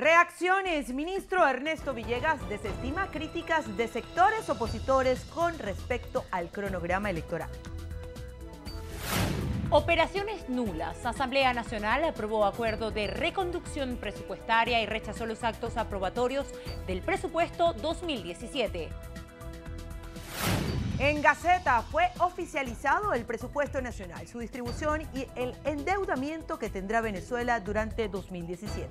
Reacciones. Ministro Ernesto Villegas desestima críticas de sectores opositores con respecto al cronograma electoral. Operaciones nulas. Asamblea Nacional aprobó acuerdo de reconducción presupuestaria y rechazó los actos aprobatorios del presupuesto 2017. En Gaceta fue oficializado el presupuesto nacional, su distribución y el endeudamiento que tendrá Venezuela durante 2017.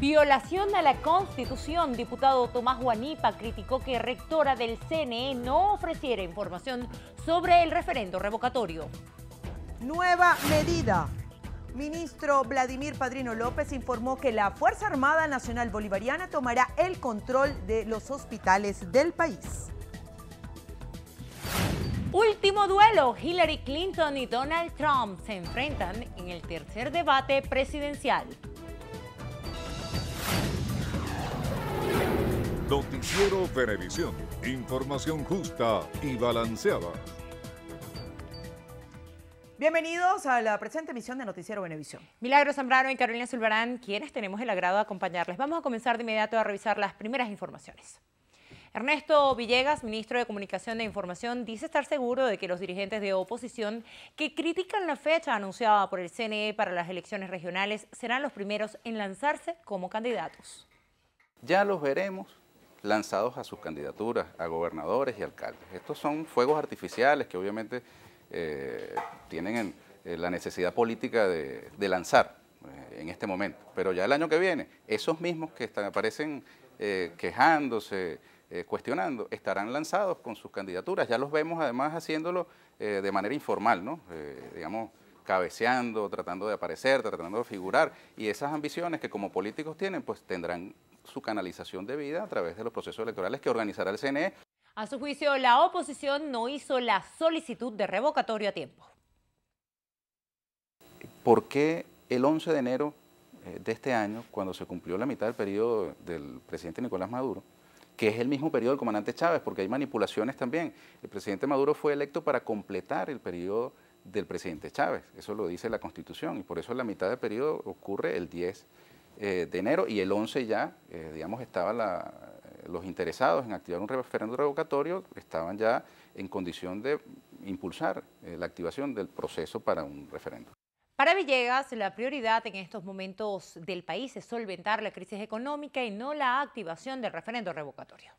Violación a la Constitución. Diputado Tomás Guanipa criticó que rectora del CNE no ofreciera información sobre el referendo revocatorio. Nueva medida. Ministro Vladimir Padrino López informó que la Fuerza Armada Nacional Bolivariana tomará el control de los hospitales del país. Último duelo, Hillary Clinton y Donald Trump se enfrentan en el tercer debate presidencial. Noticiero Venevisión. Información justa y balanceada. Bienvenidos a la presente emisión de Noticiero Venevisión. Milagro Zambrano y Carolina Zulbarán, quienes tenemos el agrado de acompañarles. Vamos a comenzar de inmediato a revisar las primeras informaciones. Ernesto Villegas, ministro de Comunicación e Información, dice estar seguro de que los dirigentes de oposición que critican la fecha anunciada por el CNE para las elecciones regionales serán los primeros en lanzarse como candidatos. Ya los veremos lanzados a sus candidaturas, a gobernadores y alcaldes. Estos son fuegos artificiales que obviamente eh, tienen eh, la necesidad política de, lanzar eh, en este momento. Pero ya el año que viene, esos mismos que aparecen quejándose, cuestionando, estarán lanzados con sus candidaturas. Ya los vemos además haciéndolo de manera informal, ¿no? digamos, cabeceando, tratando de aparecer, tratando de figurar, y esas ambiciones que como políticos tienen, pues tendrán su canalización de vida a través de los procesos electorales que organizará el CNE. A su juicio, la oposición no hizo la solicitud de revocatorio a tiempo. ¿Por qué el 11 de enero eh, de este año, cuando se cumplió la mitad del periodo del presidente Nicolás Maduro, que es el mismo periodo del comandante Chávez, porque hay manipulaciones también. El presidente Maduro fue electo para completar el periodo del presidente Chávez, eso lo dice la Constitución, y por eso la mitad del periodo ocurre el 10 eh, de enero y el 11 ya, eh, digamos, estaban los interesados en activar un referendo revocatorio, estaban ya en condición de impulsar eh, la activación del proceso para un referendo. Para Villegas, la prioridad en estos momentos del país es solventar la crisis económica y no la activación del referendo revocatorio.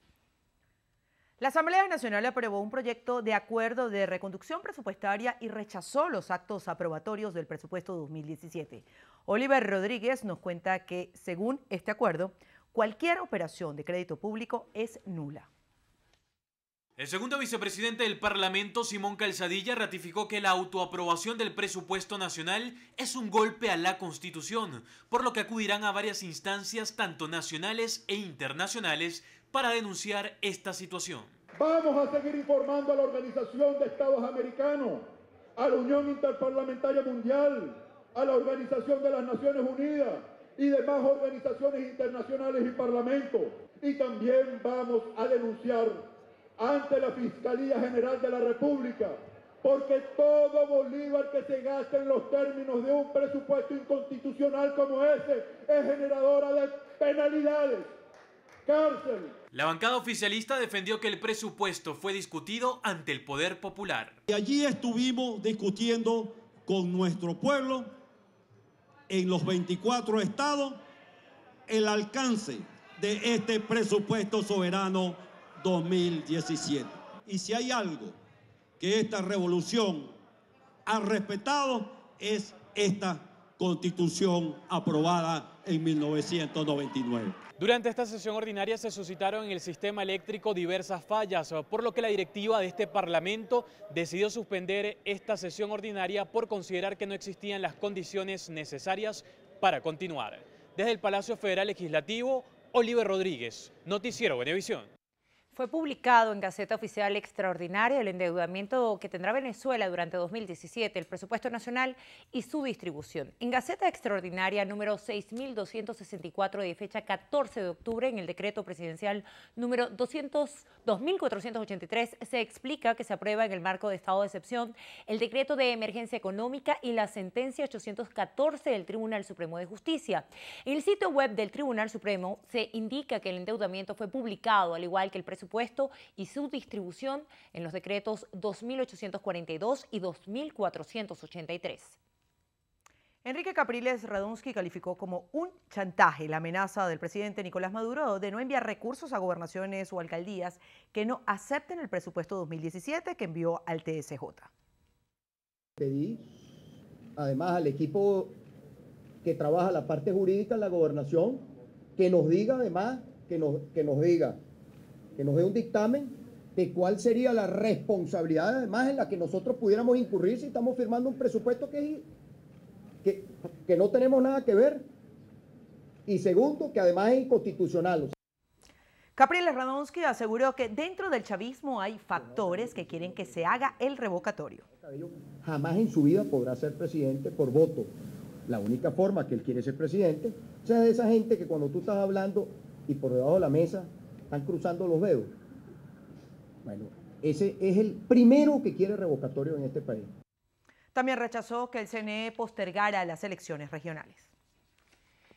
La Asamblea Nacional aprobó un proyecto de acuerdo de reconducción presupuestaria y rechazó los actos aprobatorios del presupuesto 2017. Oliver Rodríguez nos cuenta que, según este acuerdo, cualquier operación de crédito público es nula. El segundo vicepresidente del Parlamento, Simón Calzadilla, ratificó que la autoaprobación del presupuesto nacional es un golpe a la Constitución, por lo que acudirán a varias instancias, tanto nacionales e internacionales, para denunciar esta situación. Vamos a seguir informando a la Organización de Estados Americanos, a la Unión Interparlamentaria Mundial, a la Organización de las Naciones Unidas y demás organizaciones internacionales y parlamentos. Y también vamos a denunciar ante la Fiscalía General de la República, porque todo bolívar que se gaste en los términos de un presupuesto inconstitucional como ese es generadora de penalidades. La bancada oficialista defendió que el presupuesto fue discutido ante el Poder Popular. Y allí estuvimos discutiendo con nuestro pueblo en los 24 estados el alcance de este presupuesto soberano 2017. Y si hay algo que esta revolución ha respetado es esta constitución aprobada en 1999. Durante esta sesión ordinaria se suscitaron en el sistema eléctrico diversas fallas, por lo que la directiva de este Parlamento decidió suspender esta sesión ordinaria por considerar que no existían las condiciones necesarias para continuar. Desde el Palacio Federal Legislativo, Oliver Rodríguez, Noticiero Venevisión. Fue publicado en Gaceta Oficial Extraordinaria el endeudamiento que tendrá Venezuela durante 2017, el presupuesto nacional y su distribución. En Gaceta Extraordinaria número 6.264 de fecha 14 de octubre, en el decreto presidencial número 2.483, se explica que se aprueba en el marco de estado de excepción el decreto de emergencia económica y la sentencia 814 del Tribunal Supremo de Justicia. En el sitio web del Tribunal Supremo se indica que el endeudamiento fue publicado, al igual que el presupuesto y su distribución en los decretos 2842 y 2483. Enrique Capriles Radonsky calificó como un chantaje la amenaza del presidente Nicolás Maduro de no enviar recursos a gobernaciones o alcaldías que no acepten el presupuesto 2017 que envió al TSJ. Pedí además al equipo que trabaja la parte jurídica de la gobernación que nos diga además, que nos, que nos diga que nos dé un dictamen de cuál sería la responsabilidad además en la que nosotros pudiéramos incurrir si estamos firmando un presupuesto que, que, no tenemos nada que ver. Y segundo, que además es inconstitucional. O Radonsky aseguró que dentro del chavismo hay factores que quieren que se haga el revocatorio. Este jamás en su vida podrá ser presidente por voto. La única forma que él quiere ser presidente, o sea, de esa gente que cuando tú estás hablando y por debajo de la mesa están cruzando los dedos. Bueno, ese es el primero que quiere revocatorio en este país. También rechazó que el CNE postergara las elecciones regionales.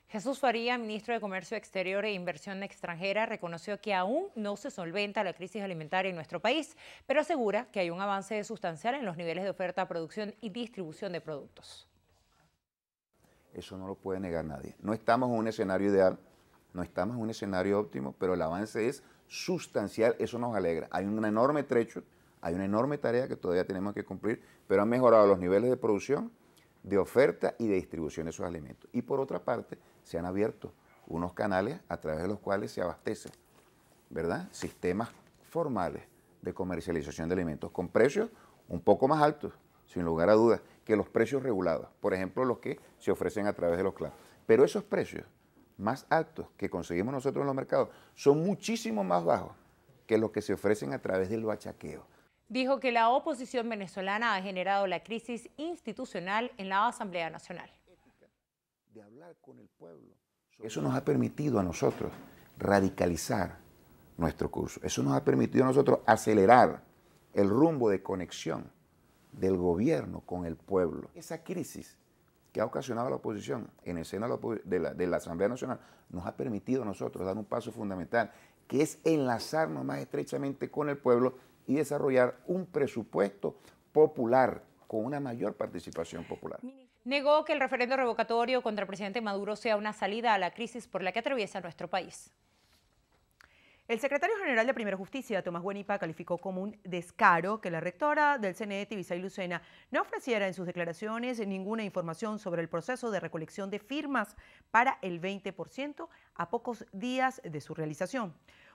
Jesús Faría, ministro de Comercio Exterior e Inversión Extranjera, reconoció que aún no se solventa la crisis alimentaria en nuestro país, pero asegura que hay un avance sustancial en los niveles de oferta, producción y distribución de productos. Eso no lo puede negar nadie. No estamos en un escenario ideal, no estamos en un escenario óptimo, pero el avance es sustancial, eso nos alegra. Hay un enorme trecho, hay una enorme tarea que todavía tenemos que cumplir, pero han mejorado los niveles de producción, de oferta y de distribución de esos alimentos. Y por otra parte, se han abierto unos canales a través de los cuales se abastecen, ¿verdad? Sistemas formales de comercialización de alimentos con precios un poco más altos, sin lugar a dudas, que los precios regulados, por ejemplo, los que se ofrecen a través de los CLAP. Pero esos precios más altos que conseguimos nosotros en los mercados son muchísimo más bajos que los que se ofrecen a través del bachaqueo. Dijo que la oposición venezolana ha generado la crisis institucional en la Asamblea Nacional. Eso nos ha permitido a nosotros radicalizar nuestro curso. Eso nos ha permitido a nosotros acelerar el rumbo de conexión del gobierno con el pueblo. Esa crisis que ha ocasionado la oposición en el seno de la, de la Asamblea Nacional nos ha permitido a nosotros dar un paso fundamental, que es enlazarnos más estrechamente con el pueblo y desarrollar un presupuesto popular con una mayor participación popular. Negó que el referendo revocatorio contra el presidente Maduro sea una salida a la crisis por la que atraviesa nuestro país. El secretario general de Primera Justicia, Tomás Buenipa, calificó como un descaro que la rectora del CNE, y Lucena, no ofreciera en sus declaraciones ninguna información sobre el proceso de recolección de firmas para el 20% a pocos días de su realización.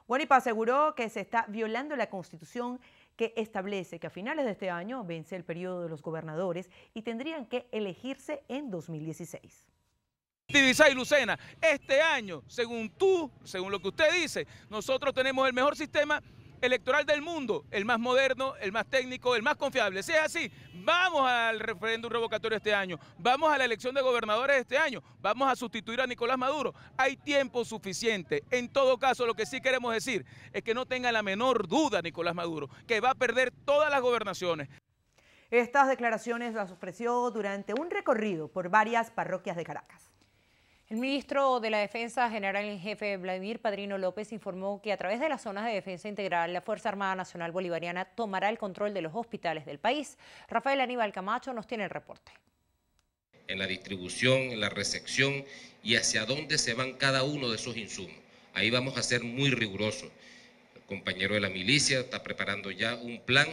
Buenipa aseguró que se está violando la Constitución que establece que a finales de este año vence el periodo de los gobernadores y tendrían que elegirse en 2016. Tivisay Lucena, este año, según tú, según lo que usted dice, nosotros tenemos el mejor sistema electoral del mundo, el más moderno, el más técnico, el más confiable. Si es así, vamos al referéndum revocatorio este año, vamos a la elección de gobernadores este año, vamos a sustituir a Nicolás Maduro. Hay tiempo suficiente. En todo caso, lo que sí queremos decir es que no tenga la menor duda Nicolás Maduro, que va a perder todas las gobernaciones. Estas declaraciones las ofreció durante un recorrido por varias parroquias de Caracas. El ministro de la Defensa General en Jefe Vladimir Padrino López informó que a través de las zonas de defensa integral la Fuerza Armada Nacional Bolivariana tomará el control de los hospitales del país. Rafael Aníbal Camacho nos tiene el reporte. En la distribución, en la recepción y hacia dónde se van cada uno de esos insumos. Ahí vamos a ser muy rigurosos. El compañero de la milicia está preparando ya un plan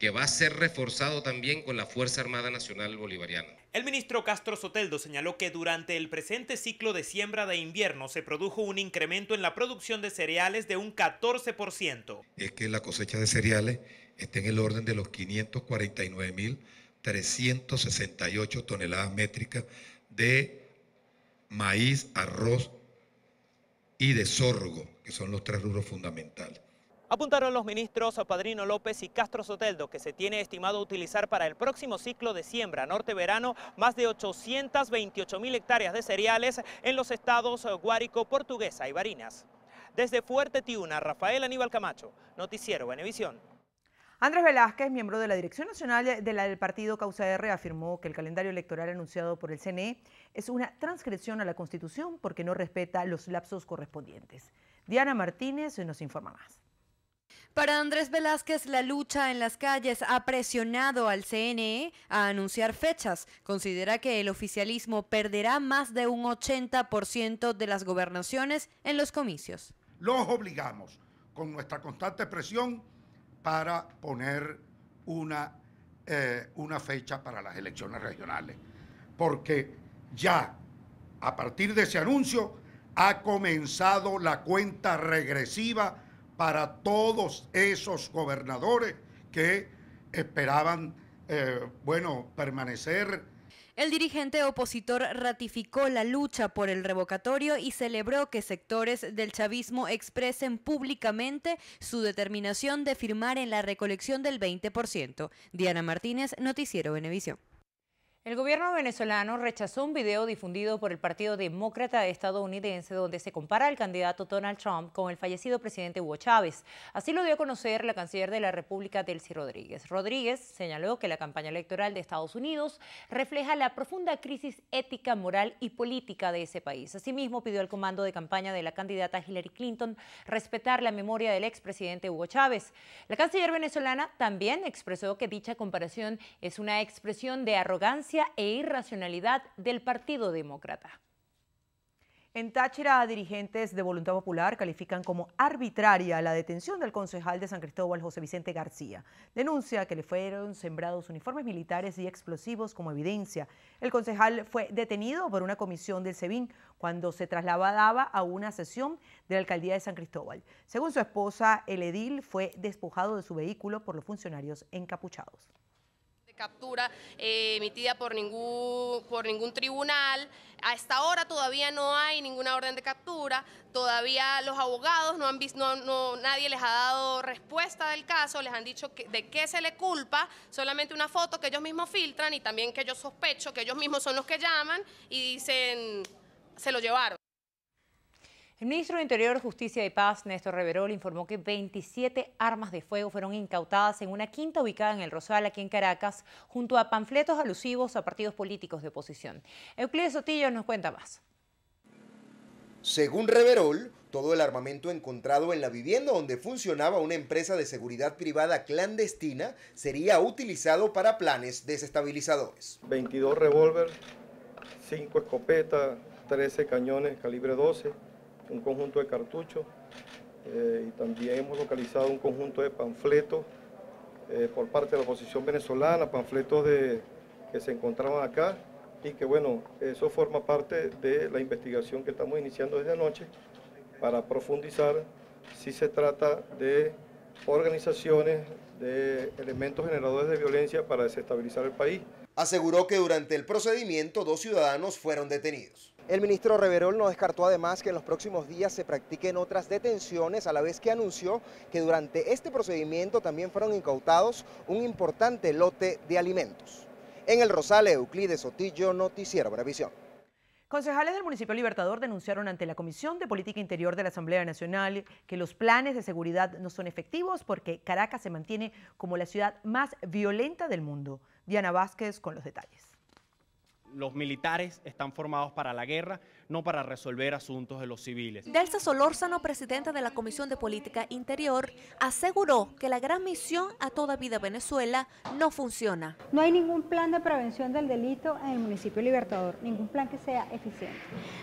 que va a ser reforzado también con la Fuerza Armada Nacional Bolivariana. El ministro Castro Soteldo señaló que durante el presente ciclo de siembra de invierno se produjo un incremento en la producción de cereales de un 14%. Es que la cosecha de cereales está en el orden de los 549.368 toneladas métricas de maíz, arroz y de sorgo, que son los tres rubros fundamentales. Apuntaron los ministros Padrino López y Castro Soteldo, que se tiene estimado utilizar para el próximo ciclo de siembra norte-verano más de 828 mil hectáreas de cereales en los estados Guárico, Portuguesa y Barinas. Desde Fuerte Tiuna, Rafael Aníbal Camacho, Noticiero Benevisión. Andrés Velázquez, miembro de la Dirección Nacional del Partido Causa R, afirmó que el calendario electoral anunciado por el CNE es una transgresión a la Constitución porque no respeta los lapsos correspondientes. Diana Martínez nos informa más. Para Andrés Velázquez, la lucha en las calles ha presionado al CNE a anunciar fechas. Considera que el oficialismo perderá más de un 80% de las gobernaciones en los comicios. Los obligamos con nuestra constante presión para poner una, eh, una fecha para las elecciones regionales. Porque ya, a partir de ese anuncio, ha comenzado la cuenta regresiva para todos esos gobernadores que esperaban, eh, bueno, permanecer el dirigente opositor ratificó la lucha por el revocatorio y celebró que sectores del chavismo expresen públicamente su determinación de firmar en la recolección del 20%. Diana Martínez, Noticiero Venevisión. El gobierno venezolano rechazó un video difundido por el Partido Demócrata estadounidense donde se compara al candidato Donald Trump con el fallecido presidente Hugo Chávez. Así lo dio a conocer la canciller de la República, Delcy Rodríguez. Rodríguez señaló que la campaña electoral de Estados Unidos refleja la profunda crisis ética, moral y política de ese país. Asimismo, pidió al comando de campaña de la candidata Hillary Clinton respetar la memoria del expresidente Hugo Chávez. La canciller venezolana también expresó que dicha comparación es una expresión de arrogancia e irracionalidad del Partido Demócrata. En Táchira, dirigentes de Voluntad Popular califican como arbitraria la detención del concejal de San Cristóbal, José Vicente García. Denuncia que le fueron sembrados uniformes militares y explosivos como evidencia. El concejal fue detenido por una comisión del SEBIN cuando se trasladaba a una sesión de la alcaldía de San Cristóbal. Según su esposa, el edil fue despojado de su vehículo por los funcionarios encapuchados captura eh, emitida por ningún, por ningún tribunal. A esta hora todavía no hay ninguna orden de captura, todavía los abogados no han visto, no, nadie les ha dado respuesta del caso, les han dicho de qué se le culpa, solamente una foto que ellos mismos filtran y también que yo sospecho que ellos mismos son los que llaman y dicen, se lo llevaron. El ministro de Interior, Justicia y Paz, Néstor Reverol, informó que 27 armas de fuego fueron incautadas en una quinta ubicada en el Rosal, aquí en Caracas, junto a panfletos alusivos a partidos políticos de oposición. Euclides Sotillo nos cuenta más. Según Reverol, todo el armamento encontrado en la vivienda donde funcionaba una empresa de seguridad privada clandestina sería utilizado para planes desestabilizadores. 22 revólver, 5 escopetas, 13 cañones calibre 12, un conjunto de cartuchos eh, y también hemos localizado un conjunto de panfletos eh, por parte de la oposición venezolana, panfletos de, que se encontraban acá y que bueno, eso forma parte de la investigación que estamos iniciando desde anoche para profundizar si se trata de organizaciones de elementos generadores de violencia para desestabilizar el país. Aseguró que durante el procedimiento dos ciudadanos fueron detenidos. El ministro Reverol no descartó además que en los próximos días se practiquen otras detenciones, a la vez que anunció que durante este procedimiento también fueron incautados un importante lote de alimentos. En el Rosal, Euclides Sotillo, Noticiero Bravisión. Concejales del municipio Libertador denunciaron ante la Comisión de Política Interior de la Asamblea Nacional que los planes de seguridad no son efectivos porque Caracas se mantiene como la ciudad más violenta del mundo. Diana Vázquez con los detalles los militares están formados para la guerra, no para resolver asuntos de los civiles. Delsa Solórzano, presidenta de la Comisión de Política Interior, aseguró que la gran misión a toda vida Venezuela no funciona. No hay ningún plan de prevención del delito en el municipio Libertador, ningún plan que sea eficiente.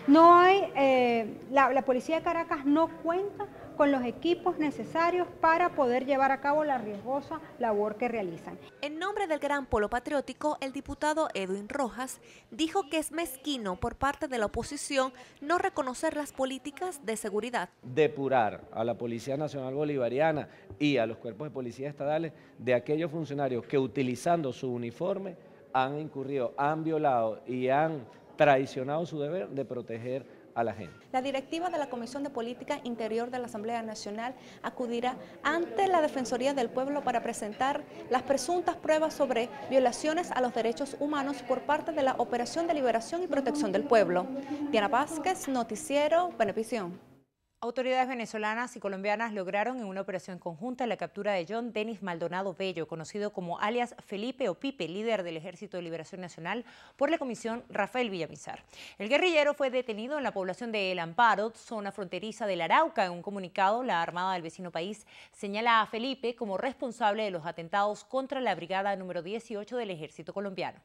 No hay, eh, la policía de Caracas no cuenta con los equipos necesarios para poder llevar a cabo la riesgosa labor que realizan. En nombre del Gran Polo Patriótico, el diputado Edwin Rojas dijo que es mezquino por parte de la oposición no reconocer las políticas de seguridad. Depurar a la Policía Nacional Bolivariana y a los cuerpos de policía estadales de aquellos funcionarios que utilizando su uniforme han incurrido, han violado y han traicionado su deber de proteger la La directiva de la Comisión de Política Interior de la Asamblea Nacional acudirá ante la Defensoría del Pueblo para presentar las presuntas pruebas sobre violaciones a los derechos humanos por parte de la Operación de Liberación y Protección del Pueblo. Diana Vázquez, Noticiero, Benevisión. Autoridades venezolanas y colombianas lograron en una operación conjunta la captura de John Denis Maldonado Bello, conocido como alias Felipe o Pipe, líder del Ejército de Liberación Nacional, por la Comisión Rafael Villamizar. El guerrillero fue detenido en la población de El Amparo, zona fronteriza del Arauca. En un comunicado, la Armada del vecino país señala a Felipe como responsable de los atentados contra la Brigada número 18 del Ejército colombiano.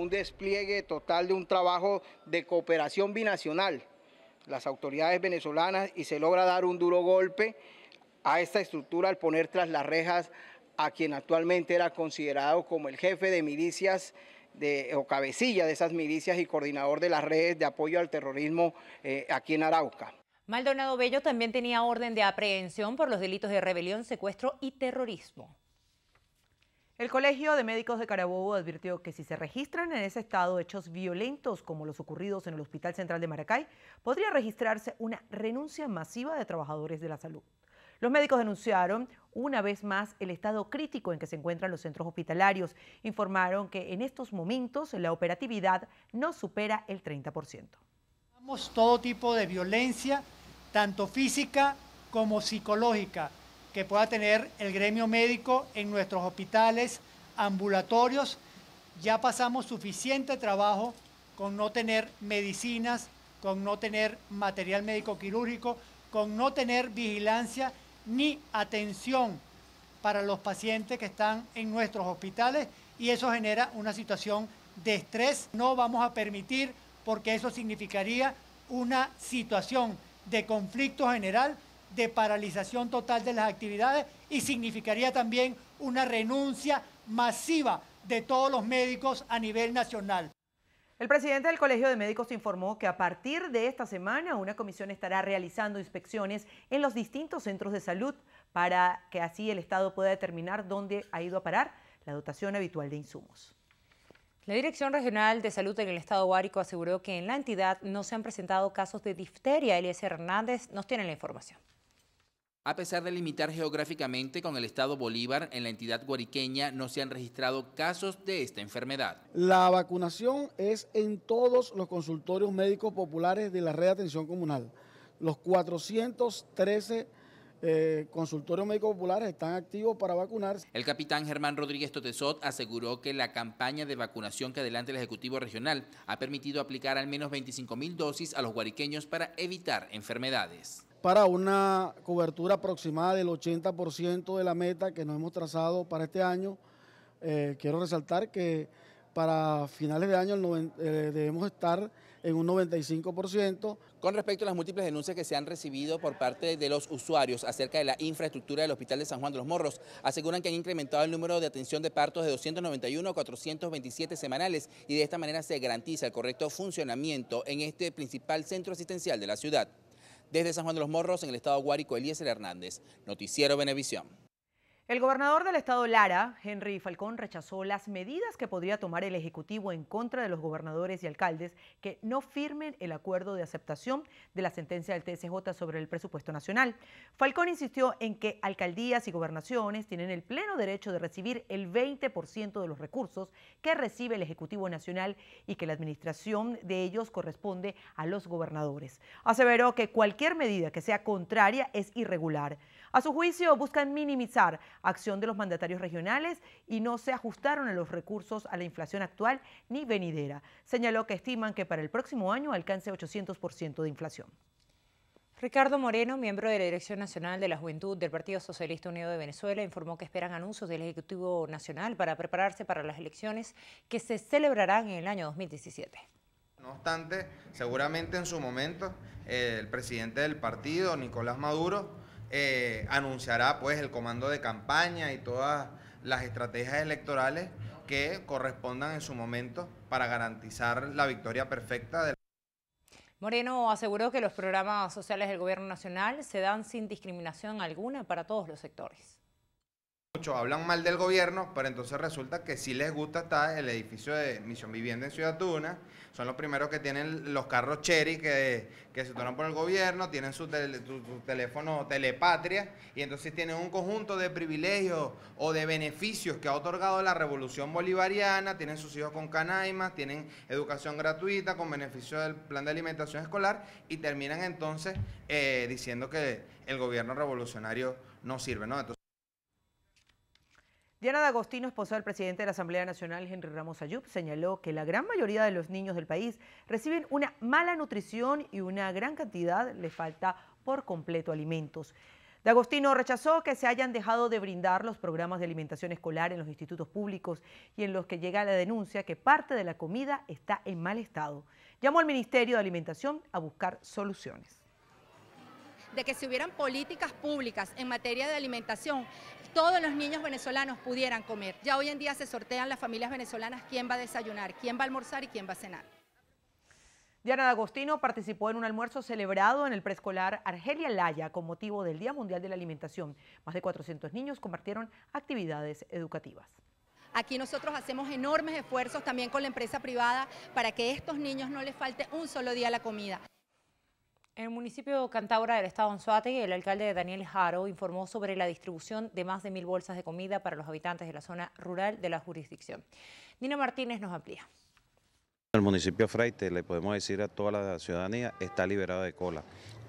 Un despliegue total de un trabajo de cooperación binacional las autoridades venezolanas y se logra dar un duro golpe a esta estructura al poner tras las rejas a quien actualmente era considerado como el jefe de milicias o cabecilla de esas milicias y coordinador de las redes de apoyo al terrorismo eh, aquí en Arauca. Maldonado Bello también tenía orden de aprehensión por los delitos de rebelión, secuestro y terrorismo. El Colegio de Médicos de Carabobo advirtió que si se registran en ese estado hechos violentos como los ocurridos en el Hospital Central de Maracay, podría registrarse una renuncia masiva de trabajadores de la salud. Los médicos denunciaron una vez más el estado crítico en que se encuentran los centros hospitalarios. Informaron que en estos momentos la operatividad no supera el 30%. Todo tipo de violencia, tanto física como psicológica, que pueda tener el gremio médico en nuestros hospitales, ambulatorios. Ya pasamos suficiente trabajo con no tener medicinas, con no tener material médico quirúrgico, con no tener vigilancia ni atención para los pacientes que están en nuestros hospitales y eso genera una situación de estrés. No vamos a permitir porque eso significaría una situación de conflicto general de paralización total de las actividades y significaría también una renuncia masiva de todos los médicos a nivel nacional. El presidente del Colegio de Médicos informó que a partir de esta semana una comisión estará realizando inspecciones en los distintos centros de salud para que así el Estado pueda determinar dónde ha ido a parar la dotación habitual de insumos. La Dirección Regional de Salud en el Estado Guárico aseguró que en la entidad no se han presentado casos de difteria. Elias Hernández nos tiene la información. A pesar de limitar geográficamente con el estado Bolívar, en la entidad guariqueña no se han registrado casos de esta enfermedad. La vacunación es en todos los consultorios médicos populares de la red de atención comunal. Los 413 eh, consultorios médicos populares están activos para vacunarse. El capitán Germán Rodríguez Totesot aseguró que la campaña de vacunación que adelanta el Ejecutivo Regional ha permitido aplicar al menos 25 mil dosis a los guariqueños para evitar enfermedades para una cobertura aproximada del 80% de la meta que nos hemos trazado para este año. Eh, quiero resaltar que para finales de año eh, debemos estar en un 95%. Con respecto a las múltiples denuncias que se han recibido por parte de los usuarios acerca de la infraestructura del Hospital de San Juan de los Morros, aseguran que han incrementado el número de atención de partos de 291 a 427 semanales y de esta manera se garantiza el correcto funcionamiento en este principal centro asistencial de la ciudad. Desde San Juan de los Morros, en el estado Guárico, Eliezer Hernández, Noticiero Benevisión. El gobernador del estado Lara, Henry Falcón, rechazó las medidas que podría tomar el Ejecutivo en contra de los gobernadores y alcaldes que no firmen el acuerdo de aceptación de la sentencia del TSJ sobre el presupuesto nacional. Falcón insistió en que alcaldías y gobernaciones tienen el pleno derecho de recibir el 20% de los recursos que recibe el Ejecutivo Nacional y que la administración de ellos corresponde a los gobernadores. Aseveró que cualquier medida que sea contraria es irregular. A su juicio, buscan minimizar acción de los mandatarios regionales y no se ajustaron a los recursos a la inflación actual ni venidera. Señaló que estiman que para el próximo año alcance 800% de inflación. Ricardo Moreno, miembro de la Dirección Nacional de la Juventud del Partido Socialista Unido de Venezuela, informó que esperan anuncios del Ejecutivo Nacional para prepararse para las elecciones que se celebrarán en el año 2017. No obstante, seguramente en su momento eh, el presidente del partido, Nicolás Maduro, eh, anunciará pues el comando de campaña y todas las estrategias electorales que correspondan en su momento para garantizar la victoria perfecta de Moreno aseguró que los programas sociales del Gobierno Nacional se dan sin discriminación alguna para todos los sectores muchos hablan mal del gobierno, pero entonces resulta que sí les gusta estar el edificio de Misión Vivienda en Ciudad Tuna. Son los primeros que tienen los carros Cherry que, se toman por el gobierno, tienen su, teléfono telepatria y entonces tienen un conjunto de privilegios o de beneficios que ha otorgado la revolución bolivariana, tienen sus hijos con canaima, tienen educación gratuita con beneficio del plan de alimentación escolar y terminan entonces eh, diciendo que el gobierno revolucionario no sirve, ¿no? Diana Agostino, esposa del presidente de la Asamblea Nacional, Henry Ramos Ayub, señaló que la gran mayoría de los niños del país reciben una mala nutrición y una gran cantidad les falta por completo alimentos. Agostino rechazó que se hayan dejado de brindar los programas de alimentación escolar en los institutos públicos y en los que llega la denuncia que parte de la comida está en mal estado. Llamó al Ministerio de Alimentación a buscar soluciones de que si hubieran políticas públicas en materia de alimentación, todos los niños venezolanos pudieran comer. Ya hoy en día se sortean las familias venezolanas quién va a desayunar, quién va a almorzar y quién va a cenar. Diana D'Agostino participó en un almuerzo celebrado en el preescolar Argelia Laya con motivo del Día Mundial de la Alimentación. Más de 400 niños compartieron actividades educativas. Aquí nosotros hacemos enormes esfuerzos también con la empresa privada para que a estos niños no les falte un solo día la comida. En el municipio de Cantaura del estado Anzuategui, el alcalde Daniel Jaro informó sobre la distribución de más de mil bolsas de comida para los habitantes de la zona rural de la jurisdicción. Nina Martínez nos amplía. El municipio Freite, le podemos decir a toda la ciudadanía, está liberado de cola.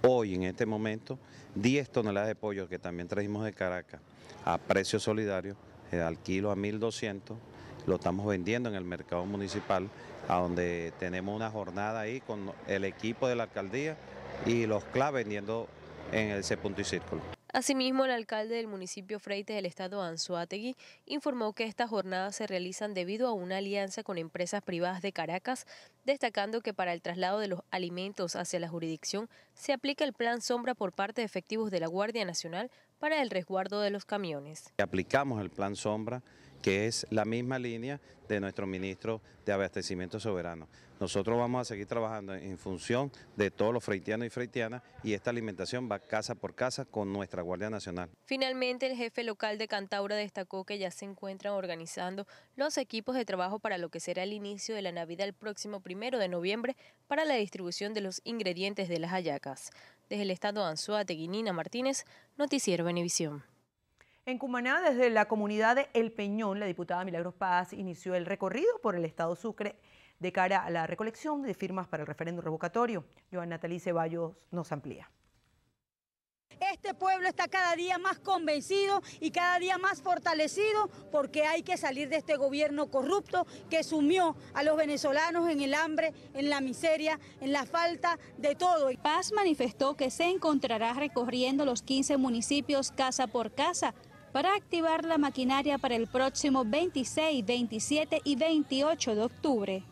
Hoy, en este momento, 10 toneladas de pollo que también trajimos de Caracas a precio solidario, eh, al kilo a 1200, lo estamos vendiendo en el mercado municipal, a donde tenemos una jornada ahí con el equipo de la alcaldía y los clave vendiendo en el C punto y círculo. Asimismo, el alcalde del municipio Freites del estado Anzuategui informó que estas jornadas se realizan debido a una alianza con empresas privadas de Caracas, destacando que para el traslado de los alimentos hacia la jurisdicción se aplica el plan sombra por parte de efectivos de la Guardia Nacional para el resguardo de los camiones. Aplicamos el plan sombra que es la misma línea de nuestro ministro de Abastecimiento Soberano. Nosotros vamos a seguir trabajando en función de todos los freitianos y freitianas y esta alimentación va casa por casa con nuestra Guardia Nacional. Finalmente, el jefe local de Cantaura destacó que ya se encuentran organizando los equipos de trabajo para lo que será el inicio de la Navidad el próximo primero de noviembre para la distribución de los ingredientes de las hallacas. Desde el estado de Anzuate, Guinina Martínez, Noticiero Benevisión. En Cumaná, desde la comunidad de El Peñón, la diputada Milagros Paz inició el recorrido por el Estado Sucre de cara a la recolección de firmas para el referéndum revocatorio. Joan Natalí Ceballos nos amplía. Este pueblo está cada día más convencido y cada día más fortalecido porque hay que salir de este gobierno corrupto que sumió a los venezolanos en el hambre, en la miseria, en la falta de todo. Paz manifestó que se encontrará recorriendo los 15 municipios casa por casa para activar la maquinaria para el próximo 26, 27 y 28 de octubre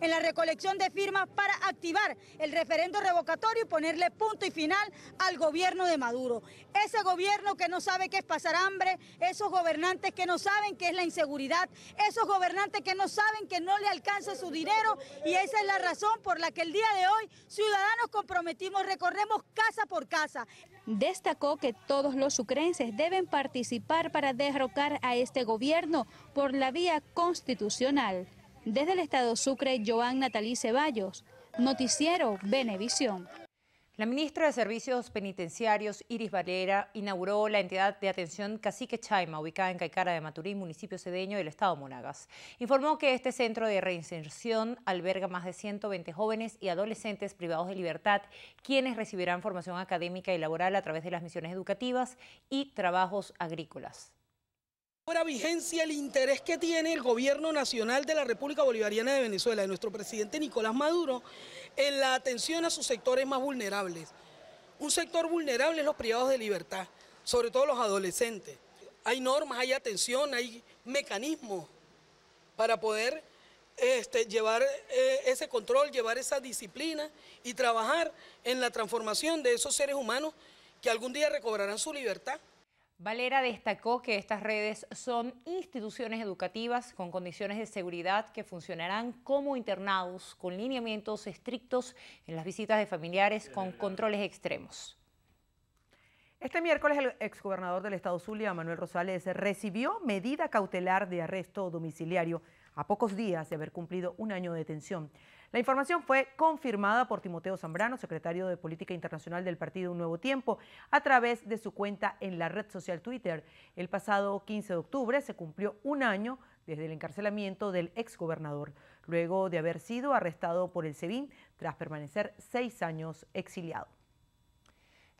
en la recolección de firmas para activar el referendo revocatorio y ponerle punto y final al gobierno de Maduro. Ese gobierno que no sabe qué es pasar hambre, esos gobernantes que no saben qué es la inseguridad, esos gobernantes que no saben que no le alcanza su dinero y esa es la razón por la que el día de hoy ciudadanos comprometimos, recorremos casa por casa. Destacó que todos los sucrenses deben participar para derrocar a este gobierno por la vía constitucional. Desde el Estado Sucre, Joan Natalí Ceballos, Noticiero Benevisión. La ministra de Servicios Penitenciarios, Iris Valera, inauguró la entidad de atención Cacique Chaima, ubicada en Caicara de Maturín, municipio cedeño del estado Monagas. Informó que este centro de reinserción alberga más de 120 jóvenes y adolescentes privados de libertad, quienes recibirán formación académica y laboral a través de las misiones educativas y trabajos agrícolas vigencia el interés que tiene el gobierno nacional de la República Bolivariana de Venezuela, de nuestro presidente Nicolás Maduro, en la atención a sus sectores más vulnerables. Un sector vulnerable es los privados de libertad, sobre todo los adolescentes. Hay normas, hay atención, hay mecanismos para poder este, llevar eh, ese control, llevar esa disciplina y trabajar en la transformación de esos seres humanos que algún día recobrarán su libertad. Valera destacó que estas redes son instituciones educativas con condiciones de seguridad que funcionarán como internados con lineamientos estrictos en las visitas de familiares con controles extremos. Este miércoles el exgobernador del estado Zulia, Manuel Rosales, recibió medida cautelar de arresto domiciliario a pocos días de haber cumplido un año de detención. La información fue confirmada por Timoteo Zambrano, secretario de Política Internacional del Partido Un Nuevo Tiempo, a través de su cuenta en la red social Twitter. El pasado 15 de octubre se cumplió un año desde el encarcelamiento del exgobernador, luego de haber sido arrestado por el SEBIN tras permanecer seis años exiliado.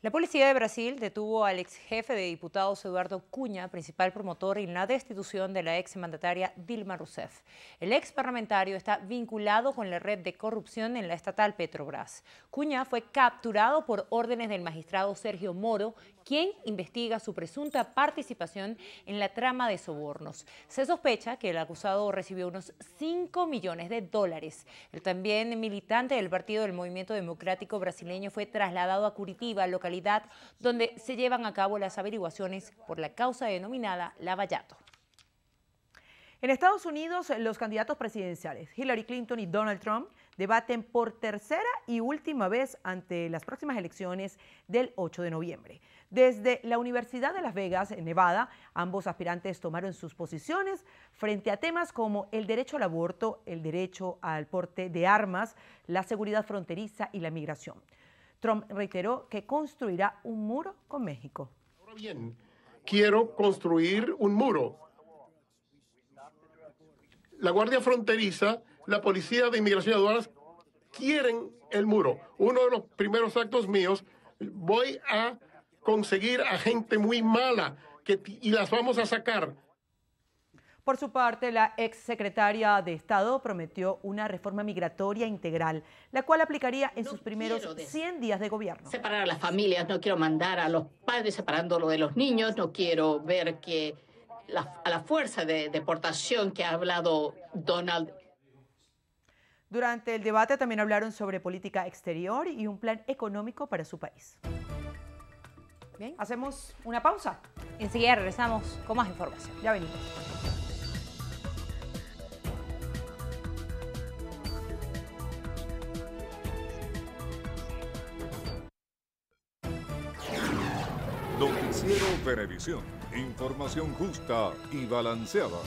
La Policía de Brasil detuvo al ex jefe de diputados Eduardo Cunha, principal promotor en la destitución de la ex mandataria Dilma Rousseff. El ex parlamentario está vinculado con la red de corrupción en la estatal Petrobras. Cunha fue capturado por órdenes del magistrado Sergio Moro, quien investiga su presunta participación en la trama de sobornos. Se sospecha que el acusado recibió unos 5 millones de dólares. El también militante del Partido del Movimiento Democrático Brasileño fue trasladado a Curitiba, localidad donde se llevan a cabo las averiguaciones por la causa denominada Lavallato. En Estados Unidos, los candidatos presidenciales Hillary Clinton y Donald Trump debaten por tercera y última vez ante las próximas elecciones del 8 de noviembre. Desde la Universidad de Las Vegas, en Nevada, ambos aspirantes tomaron sus posiciones frente a temas como el derecho al aborto, el derecho al porte de armas, la seguridad fronteriza y la migración. Trump reiteró que construirá un muro con México. Ahora bien, quiero construir un muro. La Guardia Fronteriza, la Policía de Inmigración y Aduanas quieren el muro. Uno de los primeros actos míos, voy a conseguir a gente muy mala que, y las vamos a sacar. Por su parte, la exsecretaria de Estado prometió una reforma migratoria integral, la cual aplicaría en sus primeros 100 días de gobierno. Separar a las familias, no quiero mandar a los padres separándolo de los niños, no quiero ver que a la fuerza de deportación que ha hablado Donald durante el debate también hablaron sobre política exterior y un plan económico para su país. Bien. Hacemos una pausa. Enseguida regresamos con más información. Ya venimos. Noticiero Televisión. Información justa y balanceada.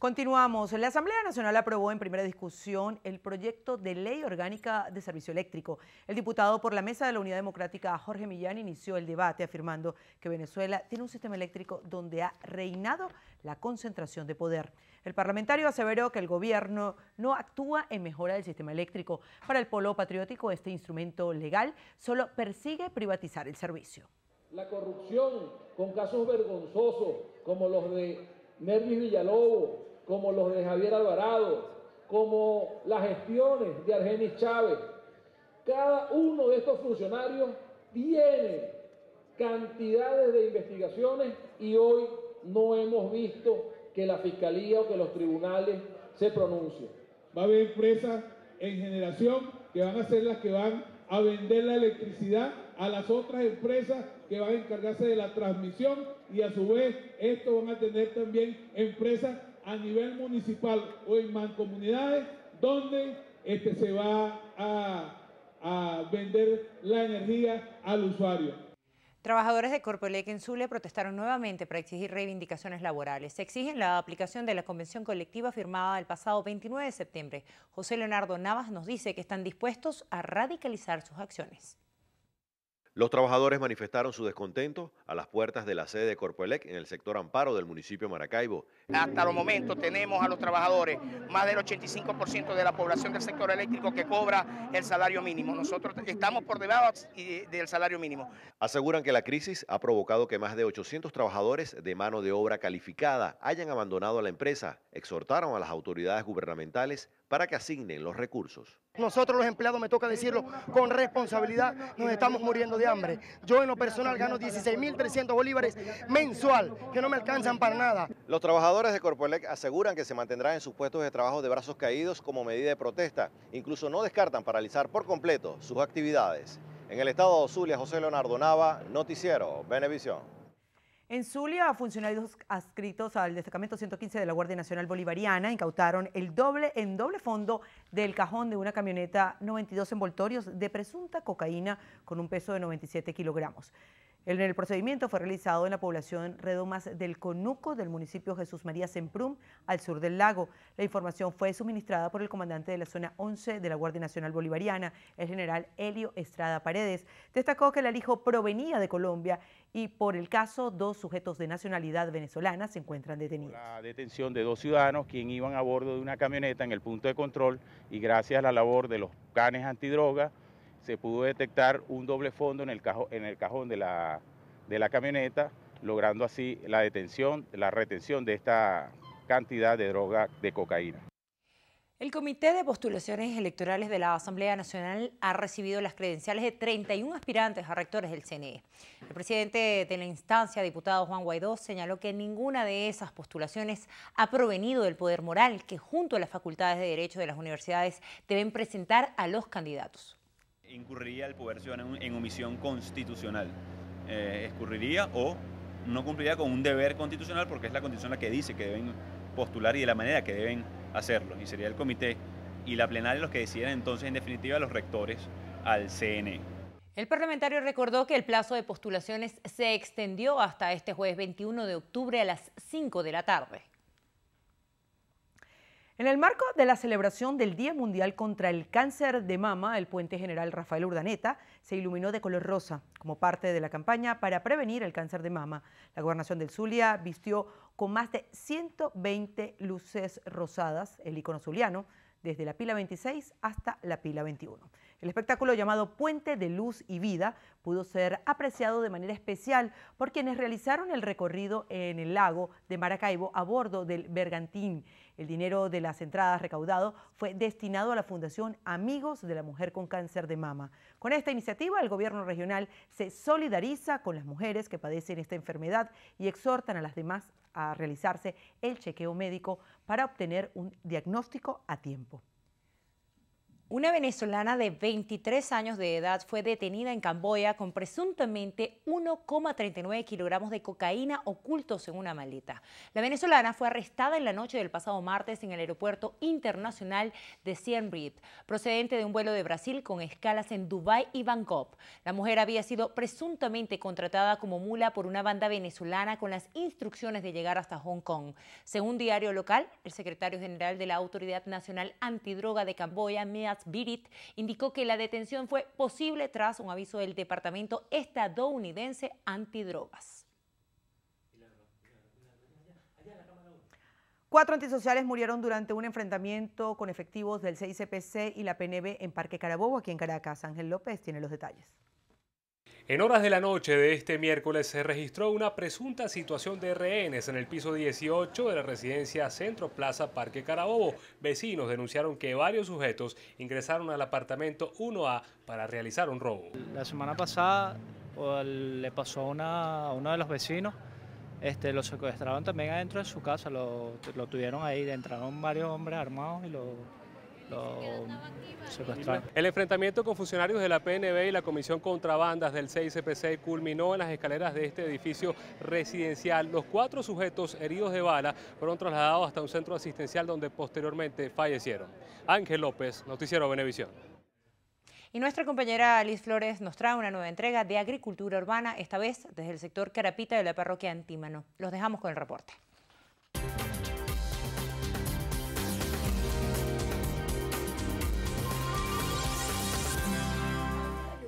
Continuamos. La Asamblea Nacional aprobó en primera discusión el proyecto de ley orgánica de servicio eléctrico. El diputado por la Mesa de la Unidad Democrática, Jorge Millán, inició el debate afirmando que Venezuela tiene un sistema eléctrico donde ha reinado la concentración de poder. El parlamentario aseveró que el gobierno no actúa en mejora del sistema eléctrico. Para el polo patriótico, este instrumento legal solo persigue privatizar el servicio. La corrupción con casos vergonzosos como los de Merlis Villalobos, como los de Javier Alvarado, como las gestiones de Argenis Chávez. Cada uno de estos funcionarios tiene cantidades de investigaciones y hoy no hemos visto que la fiscalía o que los tribunales se pronuncien. Va a haber empresas en generación que van a ser las que van a vender la electricidad a las otras empresas que van a encargarse de la transmisión y a su vez esto van a tener también empresas a nivel municipal o en mancomunidades donde este, se va a, vender la energía al usuario. Trabajadores de Corpoelec en Zulia protestaron nuevamente para exigir reivindicaciones laborales. Se exigen la aplicación de la convención colectiva firmada el pasado 29 de septiembre. José Leonardo Navas nos dice que están dispuestos a radicalizar sus acciones. Los trabajadores manifestaron su descontento a las puertas de la sede de Corpoelec en el sector Amparo del municipio de Maracaibo. Hasta los momentos tenemos a los trabajadores, más del 85% de la población del sector eléctrico que cobra el salario mínimo. Nosotros estamos por debajo del salario mínimo. Aseguran que la crisis ha provocado que más de 800 trabajadores de mano de obra calificada hayan abandonado la empresa. Exhortaron a las autoridades gubernamentales para que asignen los recursos. Nosotros los empleados, me toca decirlo con responsabilidad, nos estamos muriendo de hambre. Yo en lo personal gano 16.300 bolívares mensual, que no me alcanzan para nada. Los trabajadores de Corpoelec aseguran que se mantendrán en sus puestos de trabajo de brazos caídos como medida de protesta. Incluso no descartan paralizar por completo sus actividades. En el estado de Zulia, José Leonardo Nava, Noticiero, Benevisión. En Zulia, funcionarios adscritos al destacamento 115 de la Guardia Nacional Bolivariana incautaron el doble, en doble fondo del cajón de una camioneta 92 envoltorios de presunta cocaína con un peso de 97 kilogramos. El, procedimiento fue realizado en la población Redomas del Conuco del municipio Jesús María Semprún, al sur del lago. La información fue suministrada por el comandante de la zona 11 de la Guardia Nacional Bolivariana, el general Helio Estrada Paredes. Destacó que el alijo provenía de Colombia y por el caso dos sujetos de nacionalidad venezolana se encuentran detenidos. La detención de dos ciudadanos quienes iban a bordo de una camioneta en el punto de control y gracias a la labor de los canes antidroga, se pudo detectar un doble fondo en el, cajón de la, de la camioneta, logrando así la detención, la retención de esta cantidad de droga de cocaína. El Comité de Postulaciones Electorales de la Asamblea Nacional ha recibido las credenciales de 31 aspirantes a rectores del CNE. El presidente de la instancia, diputado Juan Guaidó, señaló que ninguna de esas postulaciones ha provenido del poder moral que junto a las facultades de Derecho de las universidades deben presentar a los candidatos incurriría el Poder Ciudadano en, omisión constitucional. Eh, escurriría o no cumpliría con un deber constitucional porque es la constitución la que dice que deben postular y de la manera que deben hacerlo. Y sería el comité y la plenaria los que decidieran entonces en definitiva los rectores al CNE. El parlamentario recordó que el plazo de postulaciones se extendió hasta este jueves 21 de octubre a las 5 de la tarde. En el marco de la celebración del Día Mundial contra el Cáncer de Mama, el puente general Rafael Urdaneta se iluminó de color rosa como parte de la campaña para prevenir el cáncer de mama. La gobernación del Zulia vistió con más de 120 luces rosadas el icono zuliano desde la pila 26 hasta la pila 21. El espectáculo llamado Puente de Luz y Vida pudo ser apreciado de manera especial por quienes realizaron el recorrido en el lago de Maracaibo a bordo del Bergantín. El dinero de las entradas recaudado fue destinado a la Fundación Amigos de la Mujer con Cáncer de Mama. Con esta iniciativa, el gobierno regional se solidariza con las mujeres que padecen esta enfermedad y exhortan a las demás a realizarse el chequeo médico para obtener un diagnóstico a tiempo. Una venezolana de 23 años de edad fue detenida en Camboya con presuntamente 1,39 kilogramos de cocaína ocultos en una maleta. La venezolana fue arrestada en la noche del pasado martes en el aeropuerto internacional de Siem Reap, procedente de un vuelo de Brasil con escalas en Dubái y Bangkok. La mujer había sido presuntamente contratada como mula por una banda venezolana con las instrucciones de llegar hasta Hong Kong. Según diario local, el secretario general de la Autoridad Nacional Antidroga de Camboya, Mia Birit indicó que la detención fue posible tras un aviso del Departamento Estadounidense Antidrogas. Cuatro antisociales murieron durante un enfrentamiento con efectivos del CICPC y la PNB en Parque Carabobo, aquí en Caracas. Ángel López tiene los detalles. En horas de la noche de este miércoles se registró una presunta situación de rehenes en el piso 18 de la residencia Centro Plaza Parque Carabobo. Vecinos denunciaron que varios sujetos ingresaron al apartamento 1A para realizar un robo. La semana pasada le pasó a, uno de los vecinos, este, lo secuestraron también adentro de su casa, lo, tuvieron ahí, entraron varios hombres armados y lo el enfrentamiento con funcionarios de la PNB y la Comisión Contrabandas del CICPC culminó en las escaleras de este edificio residencial. Los cuatro sujetos heridos de bala fueron trasladados hasta un centro asistencial donde posteriormente fallecieron. Ángel López, Noticiero Benevisión. Y nuestra compañera Liz Flores nos trae una nueva entrega de Agricultura Urbana, esta vez desde el sector Carapita de la parroquia Antímano. Los dejamos con el reporte.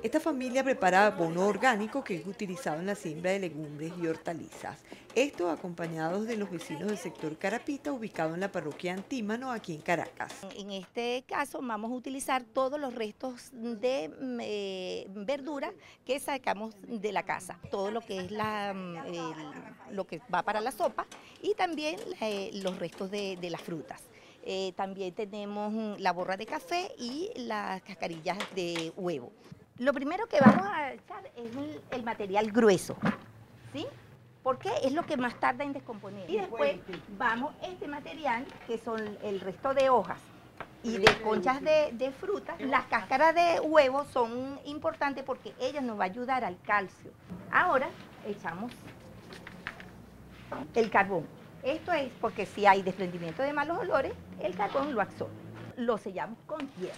Esta familia prepara bono orgánico que es utilizado en la siembra de legumbres y hortalizas. Esto acompañados de los vecinos del sector Carapita, ubicado en la parroquia Antímano, aquí en Caracas. En este caso vamos a utilizar todos los restos de eh, verdura que sacamos de la casa. Todo lo que es mm, lo que va para la sopa y también eh, los restos de, las frutas. Eh, también tenemos mm, la borra de café y las cascarillas de huevo. Lo primero que vamos a echar es el, material grueso, ¿sí? porque es lo que más tarda en descomponer. Y después vamos este material, que son el resto de hojas y de conchas de, de frutas. Las cáscaras de huevo son importantes porque ellas nos va a ayudar al calcio. Ahora echamos el carbón. Esto es porque si hay desprendimiento de malos olores, el carbón lo absorbe. Lo sellamos con tierra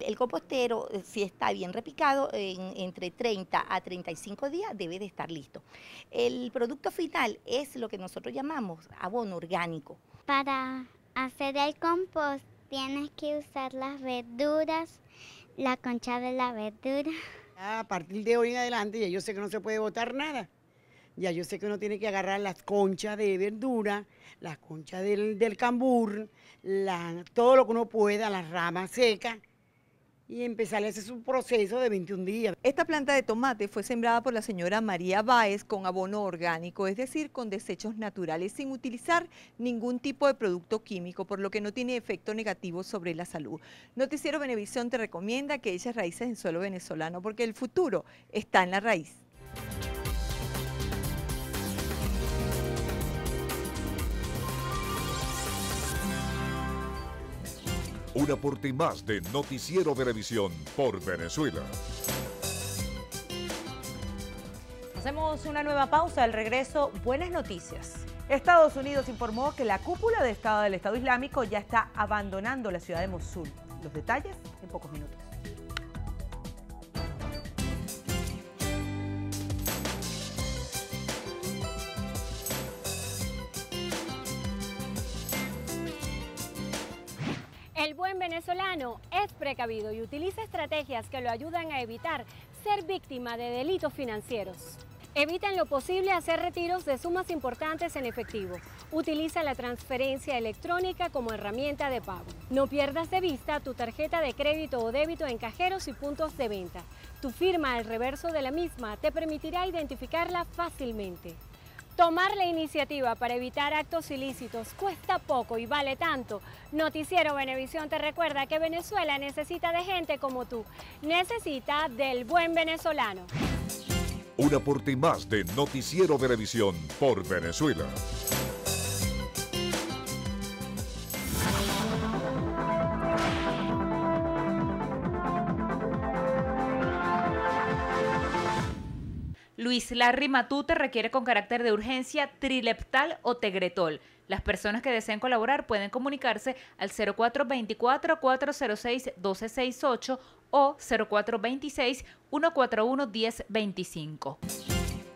el compostero, eh, si está bien repicado, entre 30 a 35 días debe de estar listo. El producto final es lo que nosotros llamamos abono orgánico. Para hacer el compost tienes que usar las verduras, la concha de la verdura. A partir de hoy en adelante ya yo sé que no se puede botar nada. Ya yo sé que uno tiene que agarrar las conchas de verdura, las conchas del, cambur, todo lo que uno pueda, las ramas secas y empezar ese es un proceso de 21 días. Esta planta de tomate fue sembrada por la señora María Báez con abono orgánico, es decir, con desechos naturales, sin utilizar ningún tipo de producto químico, por lo que no tiene efecto negativo sobre la salud. Noticiero Benevisión te recomienda que eches raíces en suelo venezolano, porque el futuro está en la raíz. Un aporte más de Noticiero Televisión por Venezuela. Hacemos una nueva pausa. Al regreso, buenas noticias. Estados Unidos informó que la cúpula de Estado del Estado Islámico ya está abandonando la ciudad de Mosul. Los detalles en pocos minutos. venezolano es precavido y utiliza estrategias que lo ayudan a evitar ser víctima de delitos financieros. Evita en lo posible hacer retiros de sumas importantes en efectivo. Utiliza la transferencia electrónica como herramienta de pago. No pierdas de vista tu tarjeta de crédito o débito en cajeros y puntos de venta. Tu firma al reverso de la misma te permitirá identificarla fácilmente. Tomar la iniciativa para evitar actos ilícitos cuesta poco y vale tanto. Noticiero Venevisión te recuerda que Venezuela necesita de gente como tú. Necesita del buen venezolano. Un aporte más de Noticiero Venevisión por Venezuela. Luis Larry Matute requiere con carácter de urgencia trileptal o tegretol. Las personas que deseen colaborar pueden comunicarse al 0424-406-1268 o 0426-141-1025.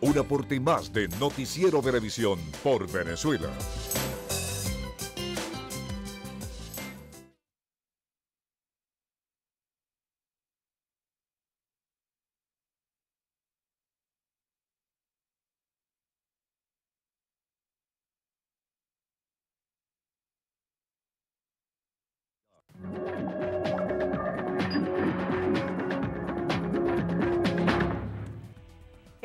Un aporte más de Noticiero Televisión por Venezuela.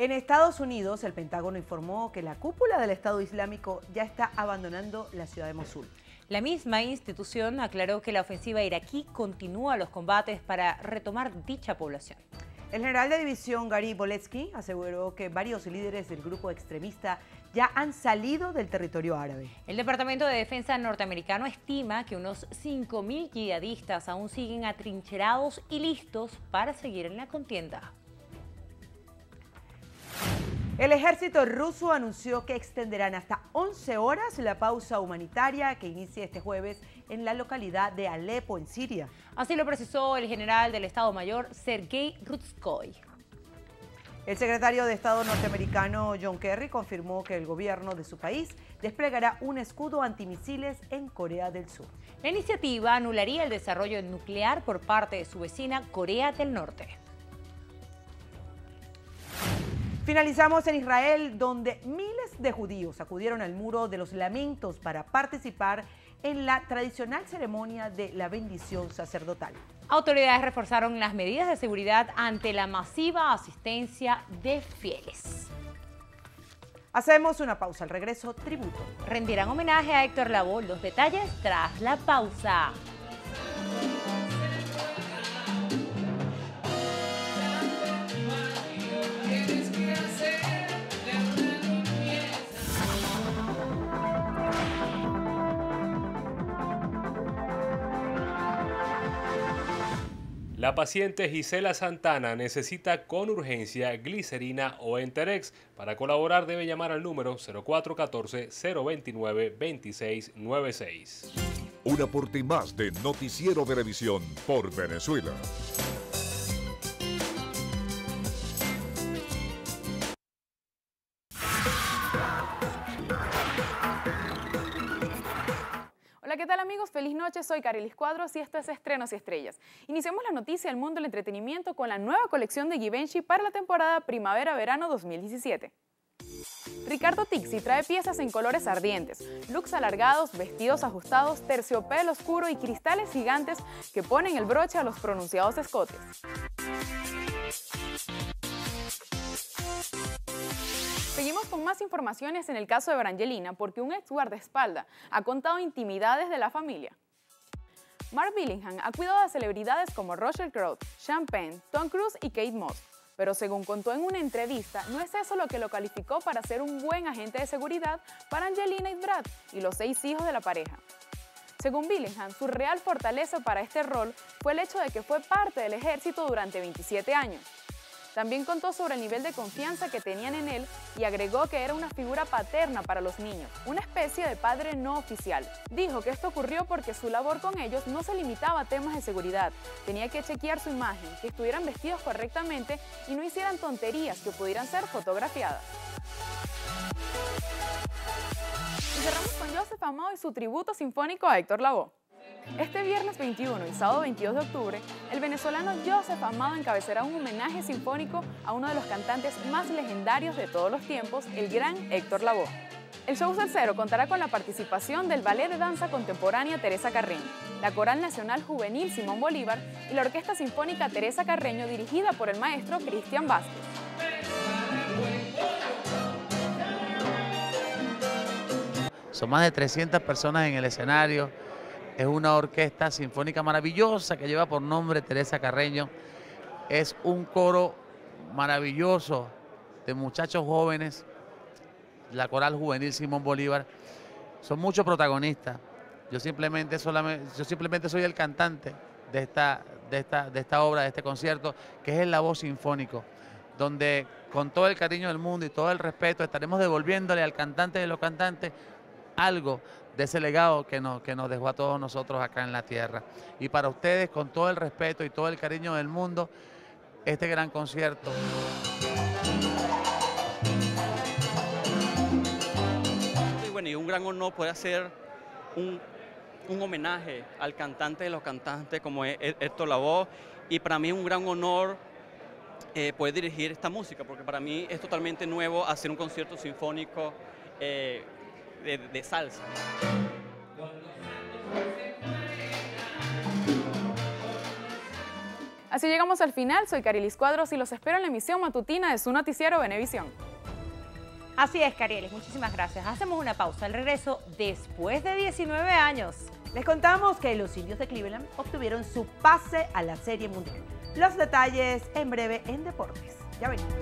En Estados Unidos, el Pentágono informó que la cúpula del Estado Islámico ya está abandonando la ciudad de Mosul. La misma institución aclaró que la ofensiva iraquí continúa los combates para retomar dicha población. El general de división Gary Boletsky aseguró que varios líderes del grupo extremista ya han salido del territorio árabe. El Departamento de Defensa norteamericano estima que unos 5.000 yihadistas aún siguen atrincherados y listos para seguir en la contienda. El ejército ruso anunció que extenderán hasta 11 horas la pausa humanitaria que inicia este jueves en la localidad de Alepo, en Siria. Así lo precisó el general del Estado Mayor, Sergei Rutskoy. El secretario de Estado norteamericano John Kerry confirmó que el gobierno de su país desplegará un escudo antimisiles en Corea del Sur. La iniciativa anularía el desarrollo nuclear por parte de su vecina Corea del Norte. Finalizamos en Israel, donde miles de judíos acudieron al muro de los lamentos para participar en la tradicional ceremonia de la bendición sacerdotal. Autoridades reforzaron las medidas de seguridad ante la masiva asistencia de fieles. Hacemos una pausa al regreso, tributo. Rendirán homenaje a Héctor Lavoe. Los detalles tras la pausa. La paciente Gisela Santana necesita con urgencia glicerina o Enterex. Para colaborar debe llamar al número 0414-029-2696. Un aporte más de Noticiero Televisión por Venezuela. amigos? Feliz noche, soy carilis Cuadros y esto es Estrenos y Estrellas. Iniciamos la noticia del mundo del entretenimiento con la nueva colección de Givenchy para la temporada Primavera-Verano 2017. Ricardo Tixi trae piezas en colores ardientes, looks alargados, vestidos ajustados, terciopelo oscuro y cristales gigantes que ponen el broche a los pronunciados escotes. Seguimos con más informaciones en el caso de Brangelina porque un ex espalda ha contado intimidades de la familia. Mark Billingham ha cuidado a celebridades como Roger Crowe, Sean Penn, Tom Cruise y Kate Moss, pero según contó en una entrevista, no es eso lo que lo calificó para ser un buen agente de seguridad para Angelina y Brad y los seis hijos de la pareja. Según Billingham, su real fortaleza para este rol fue el hecho de que fue parte del ejército durante 27 años también contó sobre el nivel de confianza que tenían en él y agregó que era una figura paterna para los niños, una especie de padre no oficial. Dijo que esto ocurrió porque su labor con ellos no se limitaba a temas de seguridad, tenía que chequear su imagen, que estuvieran vestidos correctamente y no hicieran tonterías que pudieran ser fotografiadas. cerramos con y su tributo sinfónico a Héctor Lavoe. Este viernes 21 y sábado 22 de octubre, el venezolano Joseph Amado encabezará un homenaje sinfónico a uno de los cantantes más legendarios de todos los tiempos, el gran Héctor Lavoe. El show tercero contará con la participación del Ballet de Danza Contemporánea Teresa Carreño, la Coral Nacional Juvenil Simón Bolívar y la Orquesta Sinfónica Teresa Carreño dirigida por el maestro Cristian Vázquez. Son más de 300 personas en el escenario, es una orquesta sinfónica maravillosa que lleva por nombre Teresa Carreño. Es un coro maravilloso de muchachos jóvenes, la coral juvenil Simón Bolívar. Son muchos protagonistas. Yo simplemente, solamente, yo simplemente soy el cantante de esta, de, esta, de esta obra, de este concierto, que es el La Voz Sinfónico, donde con todo el cariño del mundo y todo el respeto estaremos devolviéndole al cantante de los cantantes algo de ese legado que nos, que nos dejó a todos nosotros acá en la tierra. Y para ustedes, con todo el respeto y todo el cariño del mundo, este gran concierto. Y bueno, y un gran honor puede hacer un, homenaje al cantante de los cantantes como es e-, Héctor Lavoe. Y para mí es un gran honor eh, poder dirigir esta música, porque para mí es totalmente nuevo hacer un concierto sinfónico eh, de, salsa. Así llegamos al final. Soy Carilis Cuadros y los espero en la emisión matutina de su noticiero Benevisión. Así es, Carielis, muchísimas gracias. Hacemos una pausa al regreso después de 19 años. Les contamos que los indios de Cleveland obtuvieron su pase a la Serie Mundial. Los detalles en breve en Deportes. Ya venimos.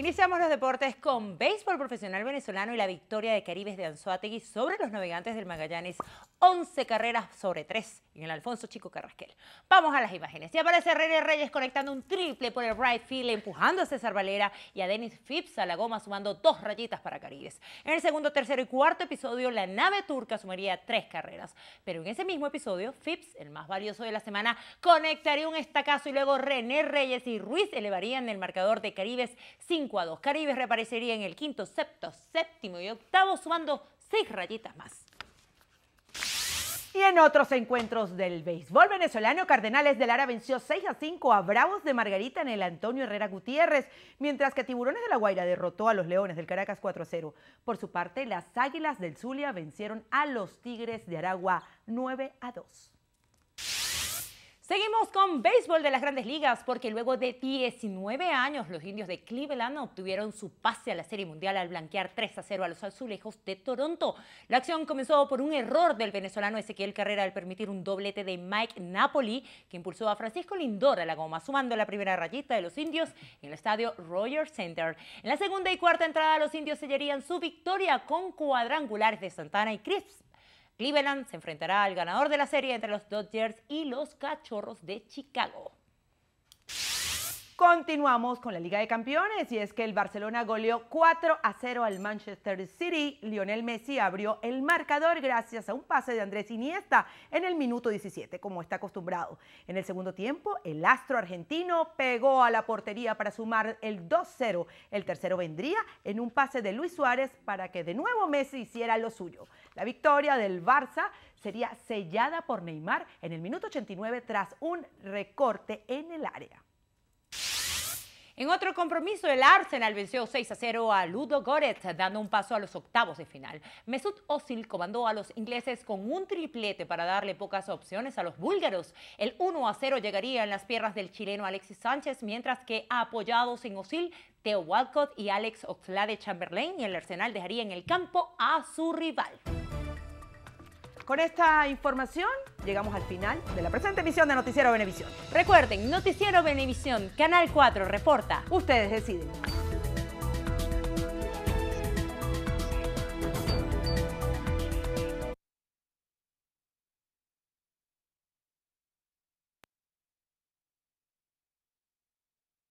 Iniciamos los deportes con béisbol profesional venezolano y la victoria de Caribes de Anzuategui sobre los navegantes del Magallanes 11 carreras sobre 3 en el Alfonso Chico Carrasquel. Vamos a las imágenes. Y aparece René Reyes conectando un triple por el right field, empujando a César Valera y a Denis Phipps a la goma, sumando dos rayitas para Caribes. En el segundo, tercero y cuarto episodio, la nave turca sumaría tres carreras. Pero en ese mismo episodio, Phipps, el más valioso de la semana, conectaría un estacazo y luego René Reyes y Ruiz elevarían el marcador de Caribes 5 a 2. Caribes reaparecería en el quinto, sexto, séptimo y octavo, sumando seis rayitas más. Y en otros encuentros del béisbol venezolano, Cardenales de Lara venció 6 a 5 a Bravos de Margarita en el Antonio Herrera Gutiérrez, mientras que Tiburones de la Guaira derrotó a los Leones del Caracas 4 a 0. Por su parte, las Águilas del Zulia vencieron a los Tigres de Aragua 9 a 2. Seguimos con béisbol de las grandes ligas porque luego de 19 años los indios de Cleveland obtuvieron su pase a la Serie Mundial al blanquear 3 a 0 a los azulejos de Toronto. La acción comenzó por un error del venezolano Ezequiel Carrera al permitir un doblete de Mike Napoli que impulsó a Francisco Lindor a la goma sumando la primera rayita de los indios en el estadio Rogers Center. En la segunda y cuarta entrada los indios sellarían su victoria con cuadrangulares de Santana y Crisp Cleveland se enfrentará al ganador de la serie entre los Dodgers y los Cachorros de Chicago. Continuamos con la Liga de Campeones y es que el Barcelona goleó 4 a 0 al Manchester City. Lionel Messi abrió el marcador gracias a un pase de Andrés Iniesta en el minuto 17, como está acostumbrado. En el segundo tiempo, el astro argentino pegó a la portería para sumar el 2-0. El tercero vendría en un pase de Luis Suárez para que de nuevo Messi hiciera lo suyo. La victoria del Barça sería sellada por Neymar en el minuto 89 tras un recorte en el área. En otro compromiso, el Arsenal venció 6 a 0 a Ludo Goretz, dando un paso a los octavos de final. Mesut Özil comandó a los ingleses con un triplete para darle pocas opciones a los búlgaros. El 1 a 0 llegaría en las piernas del chileno Alexis Sánchez, mientras que apoyados en Özil, Theo Walcott y Alex Oxlade-Chamberlain, el Arsenal dejaría en el campo a su rival. Con esta información llegamos al final de la presente emisión de Noticiero Benevisión. Recuerden, Noticiero Benevisión, Canal 4, reporta. Ustedes deciden.